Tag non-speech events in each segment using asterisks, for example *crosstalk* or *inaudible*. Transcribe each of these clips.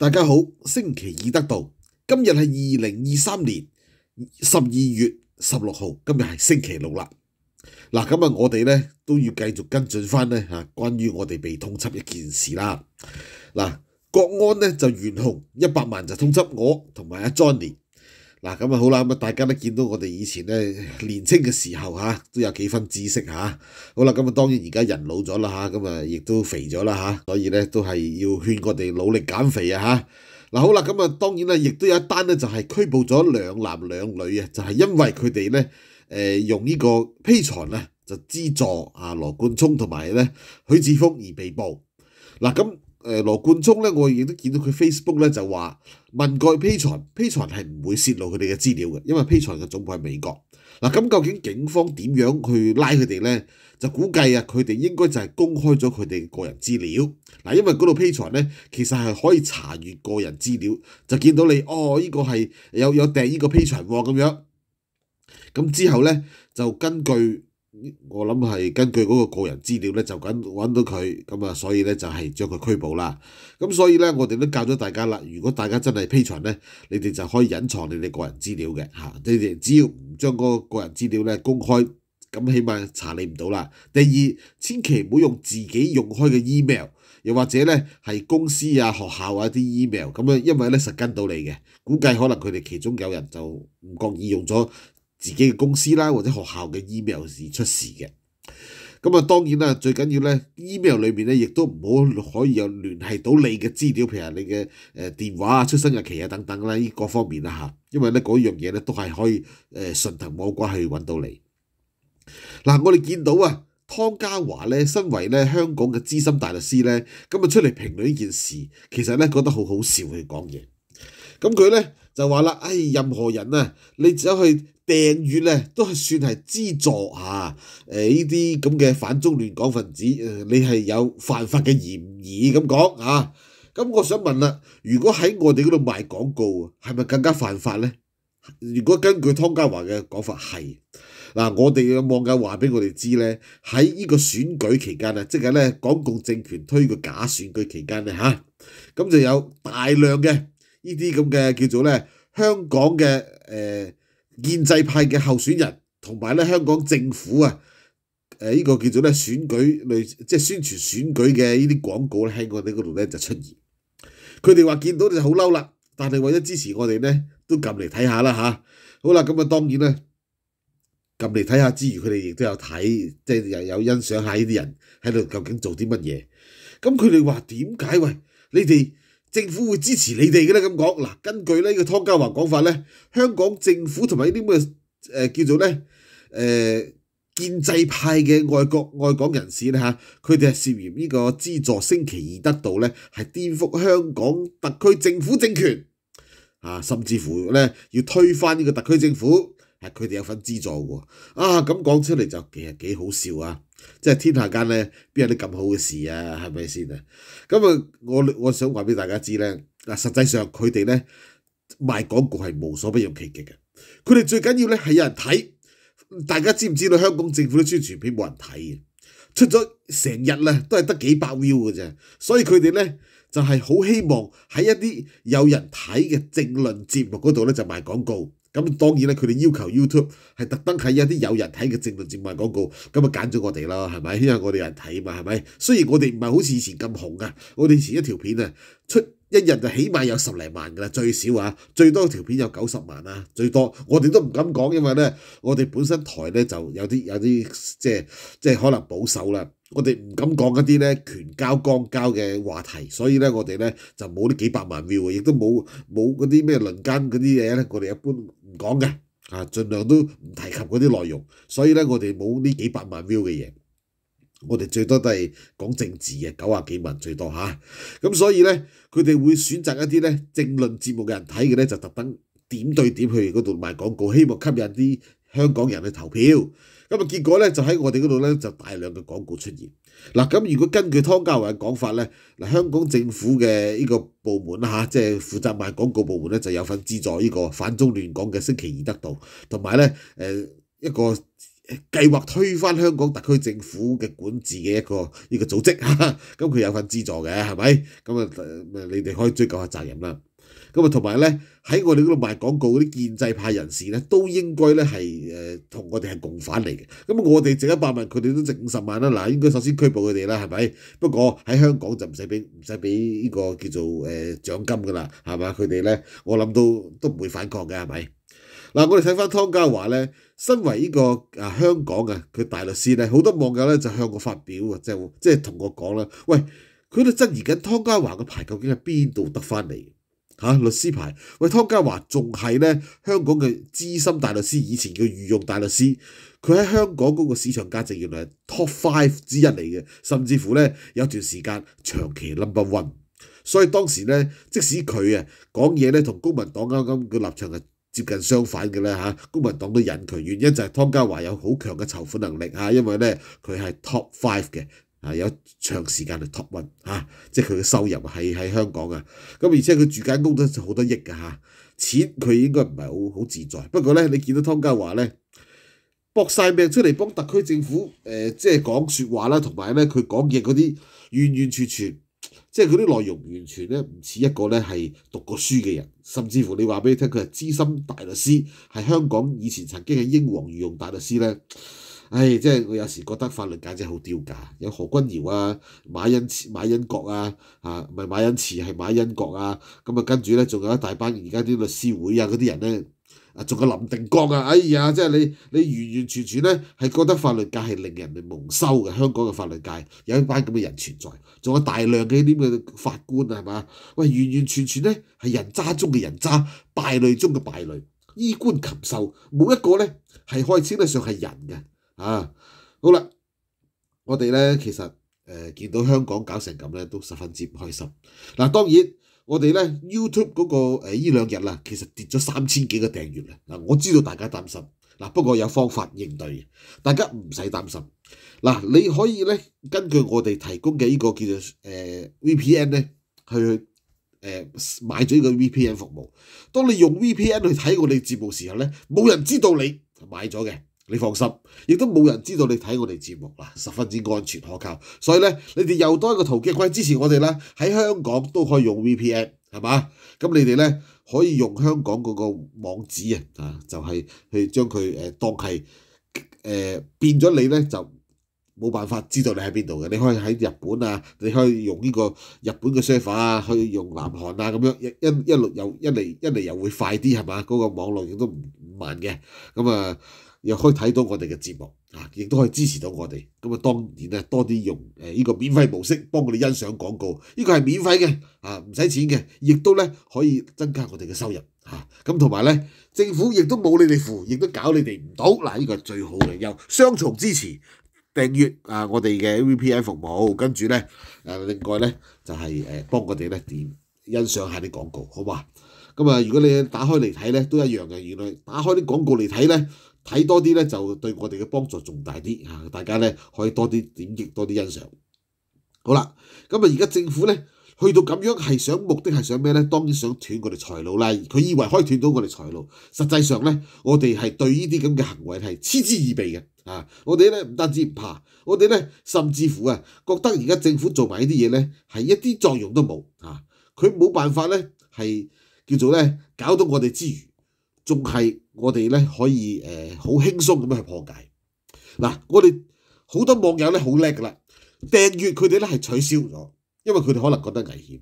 大家好，星期二得到，今日系二零二三年十二月十六号，今日系星期六啦。嗱，今日我哋咧都要繼續跟進翻咧吓，關於我哋被通緝一件事啦。嗱，國安咧就袁紅一百萬就通緝我同埋阿 Johnny。嗱咁啊好啦咁啊大家都見到我哋以前咧 *laughs* 年青嘅時候嚇都有幾分知識嚇，好啦咁啊當然而家人老咗啦嚇，咁啊亦都肥咗啦嚇，所以咧都係要勸我哋努力減肥啊嚇。嗱好啦咁啊當然啦，亦都有一單咧就係拘捕咗兩男兩女啊，就係因為佢哋咧誒用呢個披床咧就資助啊羅冠聰同埋咧許志峰而被捕。嗱咁。誒羅冠聰咧，我亦都見到佢 Facebook 咧就話問過 Patreon，Patreon 係唔會泄露佢哋嘅資料嘅，因為 Patreon 嘅總部喺美國。嗱咁究竟警方點樣去拉佢哋咧？就估計啊，佢哋應該就係公開咗佢哋個人資料。嗱，因為嗰度 Patreon 咧其實係可以查閲個人資料，就見到你哦，依個係有有訂呢個 Patreon 喎咁樣。咁之後咧就根據。我谂系根据嗰个个人资料咧，就緊揾到佢，咁啊，所以咧就系将佢拘捕啦。咁所以咧，我哋都教咗大家啦。如果大家真系批寻咧，你哋就可以隐藏你哋个人资料嘅吓。你哋只要唔将嗰个个人资料咧公开，咁起码查你唔到啦。第二，千祈唔好用自己用开嘅 email，又或者咧系公司啊、学校啊啲 email 咁样，因为咧实跟到你嘅。估计可能佢哋其中有人就唔觉意用咗。自己嘅公司啦，或者學校嘅 email 是出事嘅，咁啊當然啦，最緊要咧 email 裏面咧亦都唔好可以有聯繫到你嘅資料，譬如你嘅誒電話啊、出生日期啊等等啦，依各方面啦嚇，因為咧嗰樣嘢咧都係可以誒順藤摸瓜去揾到你。嗱，我哋見到啊，湯家華咧身為咧香港嘅資深大律師咧，咁啊出嚟評論呢件事，其實咧覺得好好笑佢講嘢。咁佢咧就話啦：，哎，任何人啊，你走去訂閲咧，都係算係資助嚇，誒呢啲咁嘅反中亂港分子，你係有犯法嘅嫌疑咁講嚇。咁我想問啦，如果喺我哋嗰度賣廣告，係咪更加犯法咧？如果根據湯家華嘅講法係，嗱我哋嘅網友話俾我哋知咧，喺呢個選舉期間啊，即係咧港共政權推個假選舉期間咧嚇，咁就有大量嘅。呢啲咁嘅叫做咧，香港嘅誒建制派嘅候選人，同埋咧香港政府啊，誒呢個叫做咧選舉類，即係宣傳選舉嘅呢啲廣告咧，喺我哋嗰度咧就出現。佢哋話見到就好嬲啦，但係為咗支持我哋咧，都撳嚟睇下啦嚇。好啦，咁啊當然咧，撳嚟睇下之餘，佢哋亦都有睇，即係又有欣賞下呢啲人喺度究竟做啲乜嘢。咁佢哋話點解喂你哋？政府會支持你哋嘅咧，咁講嗱，根據咧呢個湯家華講法咧，香港政府同埋呢啲嘅誒叫做咧誒建制派嘅外國外港人士咧嚇，佢哋係涉嫌呢個資助星期二得到咧，係顛覆香港特區政府政權啊，甚至乎咧要推翻呢個特區政府，系佢哋有份資助喎。啊，咁講出嚟就幾係幾好笑啊！即系天下间咧，边有啲咁好嘅事啊？系咪先啊？咁啊，我我想话俾大家知咧，嗱，实际上佢哋咧卖广告系无所不用其极嘅。佢哋最紧要咧系有人睇，大家知唔知道香港政府啲宣传片冇人睇嘅，出咗成日咧都系得几百 view 嘅啫。所以佢哋咧就系好希望喺一啲有人睇嘅政论节目嗰度咧就卖广告。咁當然咧，佢哋要求 YouTube 係特登睇一啲有人睇嘅政論節目廣告，咁啊揀咗我哋啦，係咪？因為我哋有人睇嘛，係咪？雖然我哋唔係好似以前咁紅啊，我哋以前一條片啊出。一日就起碼有十零萬噶啦，最少啊，最多條片有九十萬啦，最多我哋都唔敢講，因為咧，我哋本身台咧就有啲有啲即係即係可能保守啦，我哋唔敢講一啲咧拳交光交嘅話題，所以咧我哋咧就冇啲幾百萬 view 啊，亦都冇冇嗰啲咩輪奸嗰啲嘢咧，我哋一般唔講嘅，啊，儘量都唔提及嗰啲內容，所以咧我哋冇呢幾百萬 view 嘅嘢。我哋最多都系講政治嘅，九廿幾文最多嚇，咁所以咧，佢哋會選擇一啲咧政論節目嘅人睇嘅咧，就特登點對點去嗰度賣廣告，希望吸引啲香港人去投票。咁啊，結果咧就喺我哋嗰度咧就大量嘅廣告出現。嗱，咁如果根據湯家偉嘅講法咧，嗱香港政府嘅呢個部門啦嚇，*laughs* 即係負責賣廣告部門咧，就有份資助呢個反中亂港嘅星期二得到，同埋咧一個。計劃推翻香港特區政府嘅管治嘅一個呢個組織，*laughs* 咁佢有份資助嘅，係咪？咁啊，咪你哋可以追究下責任啦。咁啊，同埋咧喺我哋嗰度賣廣告嗰啲建制派人士咧，都應該咧係同我哋係共犯嚟嘅。咁我哋值一百萬，佢哋都值五十萬啦。嗱，應該首先拘捕佢哋啦，係咪？不過喺香港就唔使俾唔使俾呢個叫做誒獎金㗎啦，係嘛？佢哋咧，我諗都都唔會反抗嘅，係咪？嗱，我哋睇翻湯家華咧，身為呢個啊香港嘅佢大律師咧，好多網友咧就向我發表啊，即係即係同我講啦，喂，佢哋質疑緊湯家華嘅牌究竟係邊度得翻嚟嚇？律師牌喂，湯家華仲係咧香港嘅資深大律師，以前嘅御用大律師，佢喺香港嗰個市場價值原來係 top five 之一嚟嘅，甚至乎咧有段時間長期 number one，所以當時咧即使佢啊講嘢咧同公民黨啱啱嘅立場係。接近相反嘅咧嚇，公民黨都引佢，原因就係湯家華有好強嘅籌款能力啊，因為咧佢係 top five 嘅，啊有長時間係 top one 嚇，即係佢嘅收入係喺香港啊，咁而且佢住間屋都好多億嘅嚇，錢佢應該唔係好好自在，不過咧你見到湯家華咧搏曬命出嚟幫特區政府誒，即係講説話啦，同埋咧佢講嘢嗰啲冤冤全全。即係佢啲內容完全咧唔似一個咧係讀過書嘅人，甚至乎你話俾你聽佢係資深大律師，係香港以前曾經嘅英皇御用大律師咧。唉，即係我有時覺得法律簡直好丟架，有何君瑤啊、馬恩慈、馬恩國啊，啊唔係馬恩慈係馬恩國啊，咁啊跟住咧仲有一大班而家啲律師會啊嗰啲人咧。啊，仲有林定国啊，哎呀，即系你你完完全全咧系觉得法律界系令人哋蒙羞嘅，香港嘅法律界有一班咁嘅人存在，仲有大量嘅咁嘅法官系嘛，喂，完完全全咧系人渣中嘅人渣，败类中嘅败类，衣冠禽兽，冇一个咧系可以称得上系人嘅，啊，好啦，我哋咧其实诶见到香港搞成咁咧都十分之唔开心，嗱，当然。我哋咧 YouTube 嗰個誒依兩日啦，其實跌咗三千幾個訂閱啦。嗱，我知道大家擔心，嗱不過有方法應對嘅，大家唔使擔心。嗱，你可以咧根據我哋提供嘅呢個叫做誒 VPN 咧去誒買咗呢個 VPN 服務。當你用 VPN 去睇我哋節目時候咧，冇人知道你買咗嘅。你放心，亦都冇人知道你睇我哋節目啦，十分之安全可靠。所以咧，你哋又多一個途徑可以支持我哋啦。喺香港都可以用 V P N，係嘛？咁你哋咧可以用香港嗰個網址啊，就係去將佢誒當係誒變咗你咧，就冇辦法知道你喺邊度嘅。你可以喺日本啊，你可以用呢個日本嘅 server 啊，去用南韓啊咁樣一一一路又一嚟一嚟又會快啲係嘛？嗰個網絡亦都唔唔慢嘅。咁啊～又可以睇到我哋嘅節目啊，亦都可以支持到我哋咁啊。當然咧，多啲用誒呢個免費模式幫我哋欣賞廣告，呢個係免費嘅啊，唔使錢嘅，亦都咧可以增加我哋嘅收入嚇。咁同埋咧，政府亦都冇你哋付，亦都搞你哋唔到嗱，呢個係最好嘅，有雙重支持訂閱啊我哋嘅 V P N 服務，跟住咧誒另外咧就係誒幫我哋咧點欣賞下啲廣告，好嘛？咁啊，如果你打開嚟睇咧都一樣嘅，原來打開啲廣告嚟睇咧。睇多啲咧，就對我哋嘅幫助仲大啲大家咧可以多啲點擊，多啲欣賞。好啦，咁啊，而家政府咧去到咁樣係想目的係想咩咧？當然想斷我哋財路啦。佢以為可以斷到我哋財路，實際上咧，我哋係對呢啲咁嘅行為係嗤之以鼻嘅啊！我哋咧唔單止唔怕，我哋咧甚至乎啊覺得而家政府做埋呢啲嘢咧係一啲作用都冇啊！佢冇辦法咧係叫做咧搞到我哋之餘。仲係我哋咧可以誒好輕鬆咁去破解嗱，我哋好多網友咧好叻噶啦，訂閱佢哋咧係取消咗，因為佢哋可能覺得危險。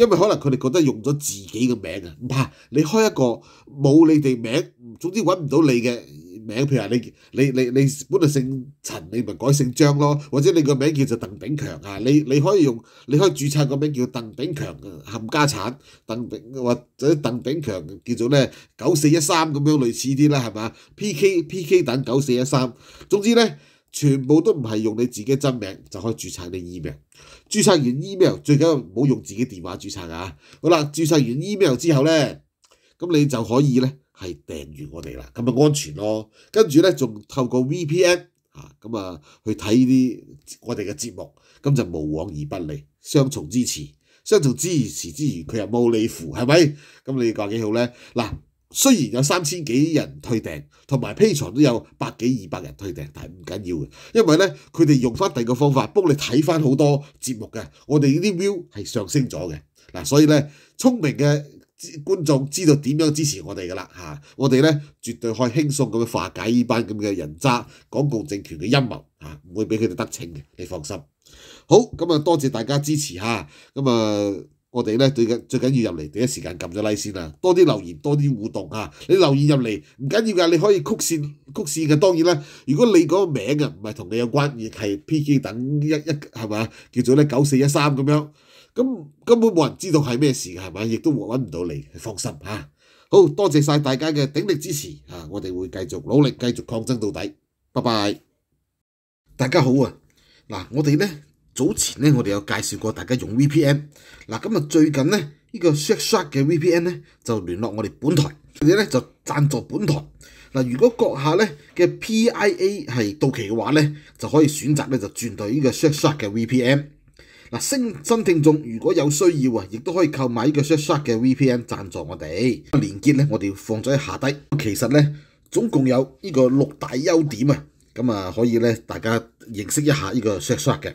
因為可能佢哋覺得用咗自己嘅名啊，唔怕你開一個冇你哋名，總之揾唔到你嘅名。譬如話你你你你本來姓陳，你咪改姓張咯，或者你個名叫做鄧炳強啊，你你可以用你可以註冊個名叫鄧炳強冚家產，鄧炳或者鄧炳強叫做咧九四一三咁樣類似啲啦，係嘛？P K P K 等九四一三，總之咧。全部都唔係用你自己真名就可以註冊你 email，註冊完 email 最緊唔好用自己電話註冊啊！好啦，註冊完 email 之後呢，咁你就可以呢係訂完我哋啦，咁咪安全咯。跟住呢，仲透過 VPN 啊，咁啊去睇呢啲我哋嘅節目，咁就無往而不利，雙重支持。雙重支持之餘，佢又冇你付，係咪？咁你講幾好呢？嗱。雖然有三千幾人退訂，同埋披床都有百幾二百人退訂，但係唔緊要嘅，因為咧佢哋用翻第二個方法幫你睇翻好多節目嘅，我哋呢啲 view 係上升咗嘅嗱，所以咧聰明嘅觀眾知道點樣支持我哋㗎啦嚇，我哋咧絕對可以輕鬆咁樣化解呢班咁嘅人渣，廣告政權嘅陰謀嚇，唔會俾佢哋得逞嘅，你放心。好咁啊，多謝大家支持嚇，咁啊～我哋咧最紧最紧要入嚟，第一時間撳咗拉先啦。多啲留言，多啲互動嚇。你留言入嚟唔緊要噶，你可以曲線曲線嘅。當然啦，如果你嗰個名啊唔係同你有關，而係 P.K. 等一一係嘛，叫做咧九四一三咁樣，咁根本冇人知道係咩事係嘛，亦都揾唔到你，放心嚇。好多謝曬大家嘅鼎力支持啊！我哋會繼續努力，繼續抗爭到底。拜拜，大家好啊。嗱，我哋咧。早前咧，我哋有介紹過大家用 VPN。嗱，咁啊，最近咧，呢個 Shackshot 嘅 VPN 咧就聯絡我哋本台，佢哋咧就贊助本台。嗱，如果閣下咧嘅 PIA 係到期嘅話咧，就可以選擇咧就轉到呢個 Shackshot 嘅 VPN。嗱，新新聽眾如果有需要啊，亦都可以購買呢個 Shackshot 嘅 VPN 贊助我哋。連結咧，我哋放咗喺下低。其實咧，總共有呢個六大優點啊，咁啊可以咧大家認識一下呢個 Shackshot 嘅。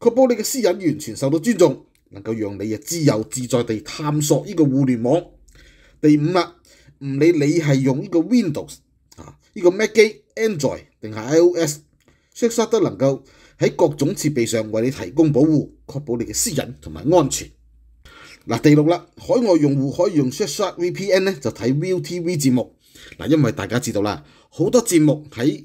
确保你嘅私隐完全受到尊重，能够让你啊自由自在地探索呢个互联网。第五啦，唔理你系用呢个 Windows 啊，呢个 Mac 机、Android 定系 iOS，Shadow 都能够喺各种设备上为你提供保护，确保你嘅私隐同埋安全。嗱，第六啦，海外用户可以用 s h a h o t VPN 咧，就睇 v e u TV 节目。嗱，因为大家知道啦，好多节目喺